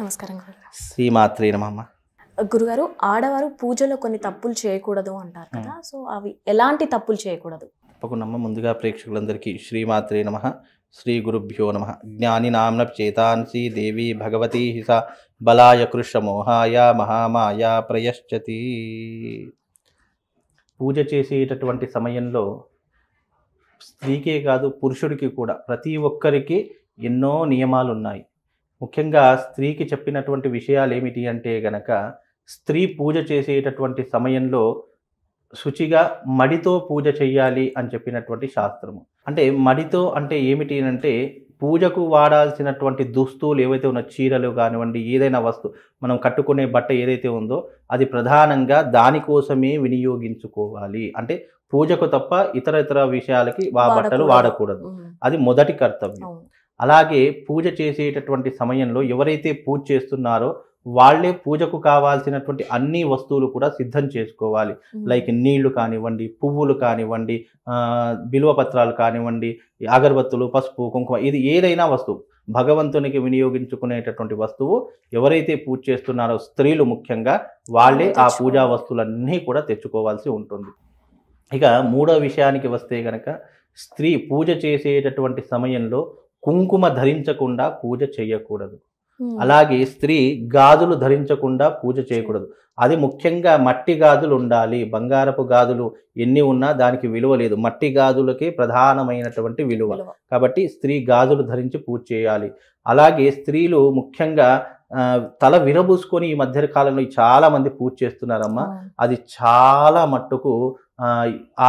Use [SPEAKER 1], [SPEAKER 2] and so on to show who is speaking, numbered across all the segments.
[SPEAKER 1] నమస్కారం శ్రీమాత్రే నమ్మ గురుగారు ఆడవారు పూజలో కొన్ని తప్పులు చేయకూడదు అంటారు కదా సో అవి ఎలాంటి తప్పులు చేయకూడదు తప్పకుండా ముందుగా ప్రేక్షకులందరికీ శ్రీమాత్రే నమ శ్రీ గురుభ్యో నమ జ్ఞాని నామ్న చేతాన్సి దేవి భగవతి హిస బలాయ మోహాయ మహామాయ ప్రయశ్చతి పూజ చేసేటటువంటి సమయంలో స్త్రీకే కాదు పురుషుడికి కూడా ప్రతి ఒక్కరికి ఎన్నో నియమాలు ఉన్నాయి ముఖ్యంగా స్త్రీకి చెప్పినటువంటి విషయాలు ఏమిటి అంటే గనక స్త్రీ పూజ చేసేటటువంటి సమయంలో శుచిగా మడితో పూజ చేయాలి అని చెప్పినటువంటి శాస్త్రము అంటే మడితో అంటే ఏమిటి అంటే పూజకు వాడాల్సినటువంటి దుస్తువులు ఏవైతే ఉన్న చీరలు కానివ్వండి ఏదైనా వస్తువు మనం కట్టుకునే బట్ట ఏదైతే ఉందో అది ప్రధానంగా దానికోసమే వినియోగించుకోవాలి అంటే పూజకు తప్ప ఇతర ఇతర విషయాలకి ఆ బట్టలు వాడకూడదు అది మొదటి కర్తవ్యం అలాగే పూజ చేసేటటువంటి సమయంలో ఎవరైతే పూజ చేస్తున్నారో వాళ్లే పూజకు కావాల్సినటువంటి అన్ని వస్తువులు కూడా సిద్ధం చేసుకోవాలి లైక్ నీళ్లు కానివ్వండి పువ్వులు కానివ్వండి పత్రాలు కానివ్వండి అగరబత్తులు పసుపు కుంకుమ ఇది ఏదైనా వస్తువు భగవంతునికి వినియోగించుకునేటటువంటి వస్తువు ఎవరైతే పూజ చేస్తున్నారో స్త్రీలు ముఖ్యంగా వాళ్ళే ఆ పూజా వస్తువులన్నీ కూడా తెచ్చుకోవాల్సి ఉంటుంది ఇక మూడో విషయానికి వస్తే గనక స్త్రీ పూజ చేసేటటువంటి సమయంలో కుంకుమ ధరించకుండా పూజ చేయకూడదు అలాగే స్త్రీ గాజులు ధరించకుండా పూజ చేయకూడదు అది ముఖ్యంగా మట్టి గాజులు ఉండాలి బంగారపు గాజులు ఎన్ని ఉన్నా దానికి విలువ లేదు మట్టి గాజులకి ప్రధానమైనటువంటి విలువ కాబట్టి స్త్రీ గాజులు ధరించి పూజ చేయాలి అలాగే స్త్రీలు ముఖ్యంగా తల విరబూసుకొని ఈ మధ్య కాలంలో చాలా మంది పూజ చేస్తున్నారమ్మా అది చాలా మట్టుకు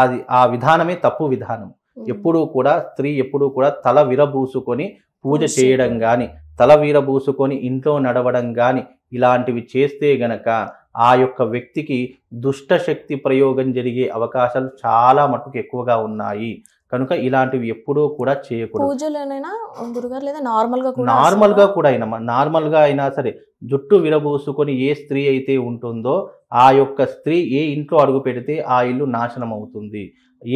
[SPEAKER 1] అది ఆ విధానమే తప్పు విధానం ఎప్పుడూ కూడా స్త్రీ ఎప్పుడూ కూడా తల విరబూసుకొని పూజ చేయడం కానీ తల వీరబూసుకొని ఇంట్లో నడవడం కానీ ఇలాంటివి చేస్తే గనక ఆ యొక్క వ్యక్తికి దుష్ట శక్తి ప్రయోగం జరిగే అవకాశాలు చాలా మటుకు ఎక్కువగా ఉన్నాయి కనుక ఇలాంటివి ఎప్పుడూ కూడా చేయకూడదు నార్మల్ గా నార్మల్గా కూడా అయినా నార్మల్ గా నార్మల్గా అయినా సరే జుట్టు విరబూసుకొని ఏ స్త్రీ అయితే ఉంటుందో ఆ యొక్క స్త్రీ ఏ ఇంట్లో అడుగు పెడితే ఆ ఇల్లు నాశనం అవుతుంది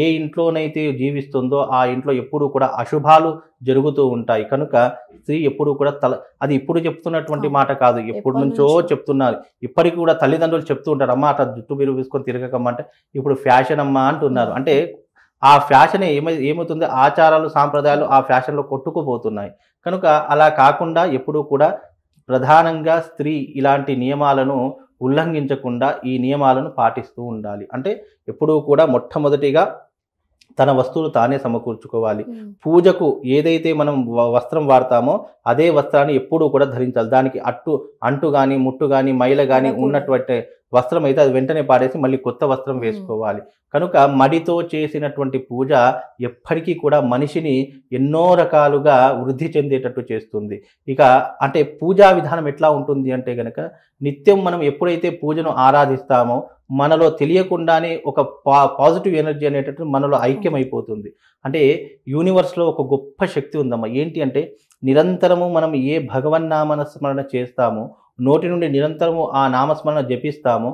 [SPEAKER 1] ఏ ఇంట్లోనైతే జీవిస్తుందో ఆ ఇంట్లో ఎప్పుడూ కూడా అశుభాలు జరుగుతూ ఉంటాయి కనుక స్త్రీ ఎప్పుడూ కూడా తల అది ఇప్పుడు చెప్తున్నటువంటి మాట కాదు ఎప్పటి నుంచో చెప్తున్నారు ఇప్పటికి కూడా తల్లిదండ్రులు చెప్తూ ఉంటారు అమ్మ అట్లా జుట్టు మీరు వేసుకొని అంటే ఇప్పుడు ఫ్యాషన్ అమ్మ అంటున్నారు అంటే ఆ ఫ్యాషన్ ఏమ ఏమవుతుంది ఆచారాలు సాంప్రదాయాలు ఆ ఫ్యాషన్లో కొట్టుకుపోతున్నాయి కనుక అలా కాకుండా ఎప్పుడూ కూడా ప్రధానంగా స్త్రీ ఇలాంటి నియమాలను ఉల్లంఘించకుండా ఈ నియమాలను పాటిస్తూ ఉండాలి అంటే ఎప్పుడూ కూడా మొట్టమొదటిగా తన వస్తువులు తానే సమకూర్చుకోవాలి పూజకు ఏదైతే మనం వస్త్రం వాడతామో అదే వస్త్రాన్ని ఎప్పుడూ కూడా ధరించాలి దానికి అట్టు అంటు కానీ ముట్టు కానీ మైల కానీ ఉన్నటువంటి వస్త్రం అయితే అది వెంటనే పాడేసి మళ్ళీ కొత్త వస్త్రం వేసుకోవాలి కనుక మడితో చేసినటువంటి పూజ ఎప్పటికీ కూడా మనిషిని ఎన్నో రకాలుగా వృద్ధి చెందేటట్టు చేస్తుంది ఇక అంటే పూజా విధానం ఎట్లా ఉంటుంది అంటే కనుక నిత్యం మనం ఎప్పుడైతే పూజను ఆరాధిస్తామో మనలో తెలియకుండానే ఒక పా పాజిటివ్ ఎనర్జీ అనేటట్టు మనలో ఐక్యం అయిపోతుంది అంటే యూనివర్స్లో ఒక గొప్ప శక్తి ఉందమ్మా ఏంటి అంటే నిరంతరము మనం ఏ భగవన్ స్మరణ చేస్తామో నోటి నుండి నిరంతరము ఆ నామస్మరణ జపిస్తామో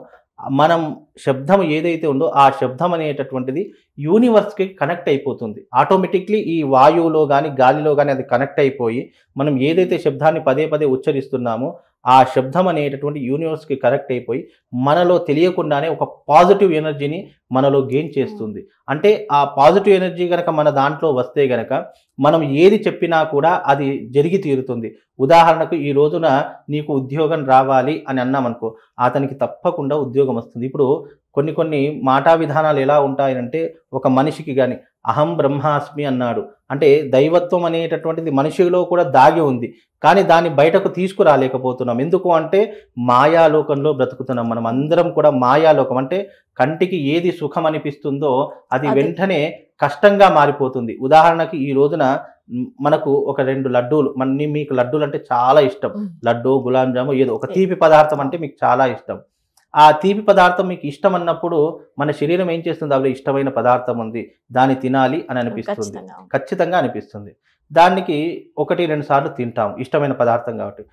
[SPEAKER 1] మనం శబ్దం ఏదైతే ఉందో ఆ శబ్దం అనేటటువంటిది యూనివర్స్కి కనెక్ట్ అయిపోతుంది ఆటోమేటిక్లీ ఈ వాయువులో కానీ గాలిలో కానీ అది కనెక్ట్ అయిపోయి మనం ఏదైతే శబ్దాన్ని పదే పదే ఉచ్చరిస్తున్నామో ఆ శబ్దం అనేటటువంటి యూనివర్స్కి కరెక్ట్ అయిపోయి మనలో తెలియకుండానే ఒక పాజిటివ్ ఎనర్జీని మనలో గెయిన్ చేస్తుంది అంటే ఆ పాజిటివ్ ఎనర్జీ కనుక మన దాంట్లో వస్తే గనక మనం ఏది చెప్పినా కూడా అది జరిగి తీరుతుంది ఉదాహరణకు ఈ రోజున నీకు ఉద్యోగం రావాలి అని అన్నామనుకో అతనికి తప్పకుండా ఉద్యోగం వస్తుంది ఇప్పుడు కొన్ని కొన్ని మాటా విధానాలు ఎలా ఉంటాయంటే ఒక మనిషికి కానీ అహం బ్రహ్మాస్మి అన్నాడు అంటే దైవత్వం అనేటటువంటిది మనిషిలో కూడా దాగి ఉంది కానీ దాన్ని బయటకు తీసుకురాలేకపోతున్నాం ఎందుకు అంటే మాయాలోకంలో బ్రతుకుతున్నాం మనం అందరం కూడా మాయాలోకం అంటే కంటికి ఏది సుఖం అనిపిస్తుందో అది వెంటనే కష్టంగా మారిపోతుంది ఉదాహరణకి ఈ రోజున మనకు ఒక రెండు లడ్డూలు మన మీకు లడ్డూలు అంటే చాలా ఇష్టం లడ్డు గులాబ్ జాము ఏదో ఒక తీపి పదార్థం అంటే మీకు చాలా ఇష్టం ఆ తీపి పదార్థం మీకు ఇష్టం అన్నప్పుడు మన శరీరం ఏం చేస్తుంది అవి ఇష్టమైన పదార్థం ఉంది దాన్ని తినాలి అని అనిపిస్తుంది ఖచ్చితంగా అనిపిస్తుంది దానికి ఒకటి రెండు సార్లు తింటాము ఇష్టమైన పదార్థం కాబట్టి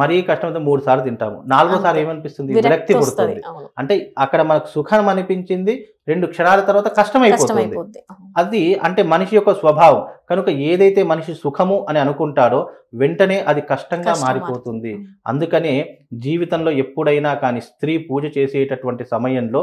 [SPEAKER 1] మరీ కష్టమైతే మూడు సార్లు తింటాము సార్లు ఏమనిపిస్తుంది విరక్తి పుడుతుంది అంటే అక్కడ మనకు సుఖం అనిపించింది రెండు క్షణాల తర్వాత కష్టం అయిపోతుంది అది అంటే మనిషి యొక్క స్వభావం కనుక ఏదైతే మనిషి సుఖము అని అనుకుంటాడో వెంటనే అది కష్టంగా మారిపోతుంది అందుకనే జీవితంలో ఎప్పుడైనా కానీ స్త్రీ పూజ చేసేటటువంటి సమయంలో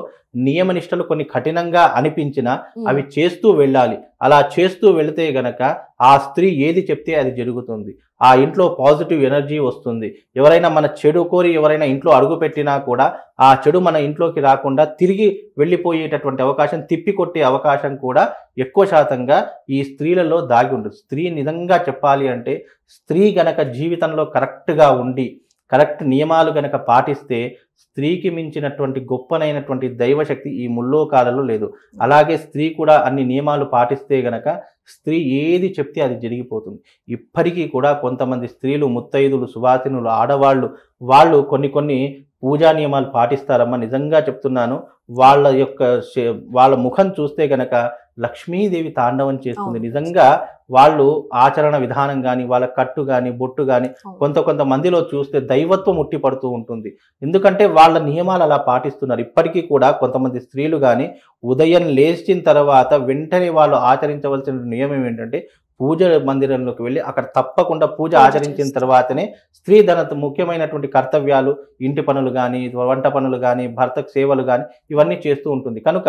[SPEAKER 1] నియమనిష్టలు కొన్ని కఠినంగా అనిపించినా అవి చేస్తూ వెళ్ళాలి అలా చేస్తూ వెళితే గనక ఆ స్త్రీ ఏది చెప్తే అది జరుగుతుంది ఆ ఇంట్లో పాజిటివ్ ఎనర్జీ వస్తుంది ఎవరైనా మన చెడు కోరి ఎవరైనా ఇంట్లో అడుగు పెట్టినా కూడా ఆ చెడు మన ఇంట్లోకి రాకుండా తిరిగి వెళ్ళిపోయేటటువంటి అవకాశం తిప్పికొట్టే అవకాశం కూడా ఎక్కువ శాతంగా ఈ స్త్రీలలో దాగి ఉంటుంది స్త్రీ నిజంగా చెప్పాలి అంటే స్త్రీ గనక జీవితంలో కరెక్ట్గా ఉండి కరెక్ట్ నియమాలు గనక పాటిస్తే స్త్రీకి మించినటువంటి గొప్పనైనటువంటి దైవశక్తి ఈ ముల్లోకాలలో లేదు అలాగే స్త్రీ కూడా అన్ని నియమాలు పాటిస్తే గనక స్త్రీ ఏది చెప్తే అది జరిగిపోతుంది ఇప్పటికీ కూడా కొంతమంది స్త్రీలు ముత్తైదులు సువాసినులు ఆడవాళ్ళు వాళ్ళు కొన్ని కొన్ని పూజా నియమాలు పాటిస్తారమ్మా నిజంగా చెప్తున్నాను వాళ్ళ యొక్క వాళ్ళ ముఖం చూస్తే కనుక లక్ష్మీదేవి తాండవం చేస్తుంది నిజంగా వాళ్ళు ఆచరణ విధానం కానీ వాళ్ళ కట్టు కానీ బొట్టు కానీ కొంత కొంతమందిలో చూస్తే దైవత్వం ఉట్టిపడుతూ పడుతూ ఉంటుంది ఎందుకంటే వాళ్ళ నియమాలు అలా పాటిస్తున్నారు ఇప్పటికీ కూడా కొంతమంది స్త్రీలు కానీ ఉదయం లేచిన తర్వాత వెంటనే వాళ్ళు ఆచరించవలసిన నియమం ఏంటంటే పూజ మందిరంలోకి వెళ్ళి అక్కడ తప్పకుండా పూజ ఆచరించిన తర్వాతనే స్త్రీ ధన ముఖ్యమైనటువంటి కర్తవ్యాలు ఇంటి పనులు కానీ వంట పనులు కానీ భర్తకు సేవలు కానీ ఇవన్నీ చేస్తూ ఉంటుంది కనుక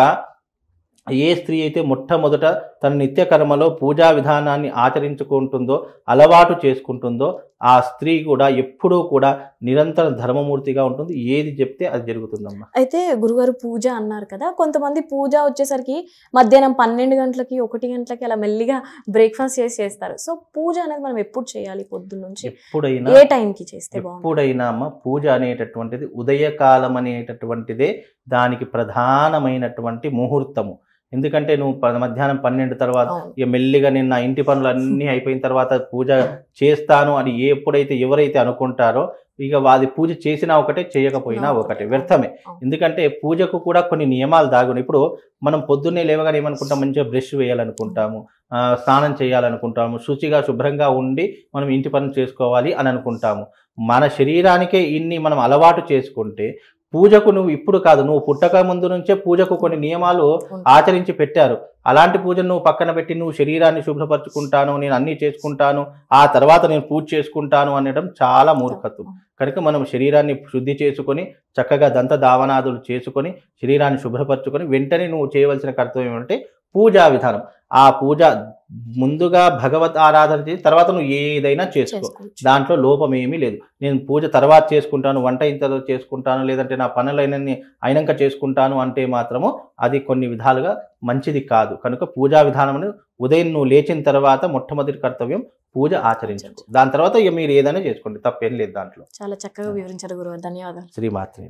[SPEAKER 1] ఏ స్త్రీ అయితే మొట్టమొదట తన నిత్యకర్మలో పూజా విధానాన్ని ఆచరించుకుంటుందో అలవాటు చేసుకుంటుందో ఆ స్త్రీ కూడా ఎప్పుడూ కూడా నిరంతర ధర్మమూర్తిగా ఉంటుంది ఏది చెప్తే అది జరుగుతుందమ్మా అయితే గురుగారు పూజ అన్నారు కదా కొంతమంది పూజ వచ్చేసరికి మధ్యాహ్నం పన్నెండు గంటలకి ఒకటి గంటలకి అలా మెల్లిగా బ్రేక్ఫాస్ట్ చేసి చేస్తారు సో పూజ అనేది మనం ఎప్పుడు చేయాలి పొద్దున్న నుంచి ఎప్పుడైనా ఏ టైంకి చేస్తే ఎప్పుడైనా అమ్మ పూజ అనేటటువంటిది ఉదయకాలం అనేటటువంటిదే దానికి ప్రధానమైనటువంటి ముహూర్తము ఎందుకంటే నువ్వు మధ్యాహ్నం పన్నెండు తర్వాత ఇక మెల్లిగా నేను నా ఇంటి పనులు అన్నీ అయిపోయిన తర్వాత పూజ చేస్తాను అని ఎప్పుడైతే ఎవరైతే అనుకుంటారో ఇక వాది పూజ చేసినా ఒకటే చేయకపోయినా ఒకటే వ్యర్థమే ఎందుకంటే పూజకు కూడా కొన్ని నియమాలు దాగున్నాయి ఇప్పుడు మనం పొద్దున్నే లేవగానే ఏమనుకుంటాం మంచిగా బ్రష్ వేయాలనుకుంటాము స్నానం చేయాలనుకుంటాము శుచిగా శుభ్రంగా ఉండి మనం ఇంటి పనులు చేసుకోవాలి అని అనుకుంటాము మన శరీరానికే ఇన్ని మనం అలవాటు చేసుకుంటే పూజకు నువ్వు ఇప్పుడు కాదు నువ్వు పుట్టక ముందు నుంచే పూజకు కొన్ని నియమాలు ఆచరించి పెట్టారు అలాంటి పూజను నువ్వు పక్కన పెట్టి నువ్వు శరీరాన్ని శుభ్రపరచుకుంటాను నేను అన్ని చేసుకుంటాను ఆ తర్వాత నేను పూజ చేసుకుంటాను అనడం చాలా మూర్ఖత్వం కనుక మనం శరీరాన్ని శుద్ధి చేసుకొని చక్కగా దంత దావనాదులు చేసుకొని శరీరాన్ని శుభ్రపరచుకొని వెంటనే నువ్వు చేయవలసిన కర్తవ్యం ఏమంటే పూజా విధానం ఆ పూజ ముందుగా భగవత్ ఆరాధన చేసి తర్వాత నువ్వు ఏదైనా చేసుకో దాంట్లో లోపం ఏమీ లేదు నేను పూజ తర్వాత చేసుకుంటాను వంట ఇంత చేసుకుంటాను లేదంటే నా పనులైన అయినాక చేసుకుంటాను అంటే మాత్రము అది కొన్ని విధాలుగా మంచిది కాదు కనుక పూజా విధానం ఉదయం నువ్వు లేచిన తర్వాత మొట్టమొదటి కర్తవ్యం పూజ ఆచరించండి దాని తర్వాత ఇక మీరు ఏదైనా చేసుకోండి తప్పేం లేదు దాంట్లో చాలా చక్కగా వివరించారు గురువు ధన్యవాదాలు శ్రీమాత్రి